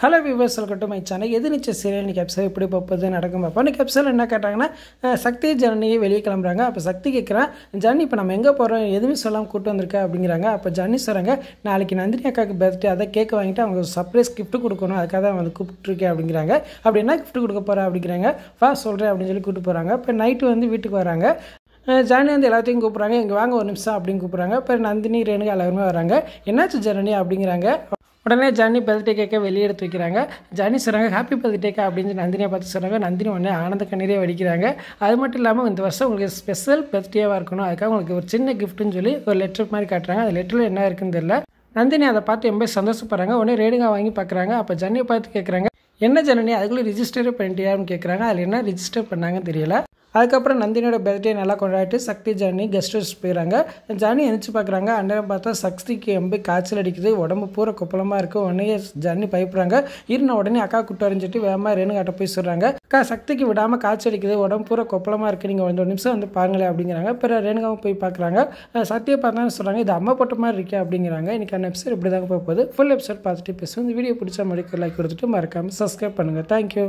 hello விவர் சொல்கட்டும் channel எது நிச்சய serial இன்றைக்கி எபிசோட் எப்படி பார்ப்பது நடக்கும் பார்ப்போம் இன்றைக்கி எபிசோட் என்ன கேட்டாங்கன்னா சக்தி ஜனனியை வெளியே கிளம்புறாங்க அப்போ சக்தி கேட்குறான் ஜர்னி இப்போ நம்ம எங்கே போகிறோம் எதுவுமே சொல்லாமல் கூப்பிட்டு வந்திருக்க அப்படிங்கிறாங்க அப்போ ஜர்னி சொல்கிறாங்க நாளைக்கு நந்தினி அக்காவுக்கு பர்த்டே அதை கேக் வாங்கிட்டு அவங்க சர்ப்ரைஸ் கிஃப்ட் கொடுக்கணும் அதுக்காக தான் வந்து கூப்பிட்டுருக்கேன் அப்படிங்கிறாங்க அப்படி என்ன கிஃப்ட் கொடுக்க போகிறேன் அப்படிங்கிறாங்க வா சொல்கிறேன் அப்படின்னு சொல்லி கூப்பிட்டு போகிறாங்க இப்போ நைட்டு வந்து வீட்டுக்கு வராங்க ஜர்னி வந்து எல்லாத்தையும் கூப்பிட்றாங்க இங்கே வாங்க ஒரு நிமிஷம் அப்படின்னு கூப்பிட்றாங்க இப்போ நந்தினி ரேணுகா எல்லாருமே வராங்க என்னாச்சு ஜனனி அப்படிங்கிறாங்க உடனே ஜானி பர்த்டே கேக்கை வெளியே எடுத்து வைக்கிறாங்க ஜானி சொல்கிறாங்க ஹாப்பி பர்த்டேக்கா அப்படின்னு நந்தினியை பார்த்து சொல்கிறாங்க நந்தினி உடனே ஆனந்த கண்ணீரே வடிக்கிறாங்க அது மட்டும் இல்லாமல் இந்த வருஷம் உங்களுக்கு ஸ்பெஷல் பர்த்டேவாக இருக்கணும் அதுக்காக உங்களுக்கு ஒரு சின்ன கிஃப்ட்டுன்னு சொல்லி ஒரு லெட்டர் மாதிரி காட்டுறாங்க அந்த லெட்டரில் என்ன இருக்குன்னு தெரியல நந்தினி அதை பார்த்து எம்பே சந்தோஷப்படுறாங்க உடனே ரேடுங்காக வாங்கி பார்க்குறாங்க அப்போ ஜன்னியை பார்த்து கேட்குறாங்க என்ன ஜனனி அதுக்குள்ளே ரிஜிஸ்டரே பண்ணிட்டியான்னு கேட்குறாங்க அதில் என்ன ரிஜிஸ்டர் பண்ணாங்கன்னு தெரியல அதுக்கப்புறம் நந்தினியோட பர்த்டே நல்லா கொண்டாடிட்டு சக்தி ஜானி கெஸ்ட் ஹவுஸ் போயிடறாங்க ஜானி எழுச்சி பார்க்குறாங்க அண்ணன் பார்த்தா சக்திக்கு எம்பி காய்ச்சல் அடிக்குது உடம்பு பூரா குப்பலமாக இருக்குது உடனே ஜானி பயப்படுறாங்க இருந்த உடனே அக்கா கூட்டு வரைஞ்சிட்டு வேகமாக ரேணுகாட்ட போய் சொல்கிறாங்க அக்கா சக்திக்கு விடாமல் காய்ச்சல் அடிக்குது உடம்பு பூரா குப்பலமாக இருக்குது நீங்கள் வந்து ஒரு நிமிஷம் வந்து பாருங்களேன் அப்படிங்கிறாங்க பிற ரேணுகாவும் போய் பார்க்குறாங்க சக்தியை பார்த்தா சொல்கிறாங்க இது அம்மா போட்ட மாதிரி இருக்கே அப்படிங்கிறாங்க இன்றைக்கி அந்த எபிசோட் இப்படி தாங்க போக போகுது ஃபுல் எபிசோட் பார்த்துட்டு பேசுவோம் இந்த வீடியோ பிடிச்ச மாதிரி லைக் கொடுத்துட்டு மறக்காமல் சப்ஸ்கிரைப் பண்ணுங்கள் தேங்க்யூ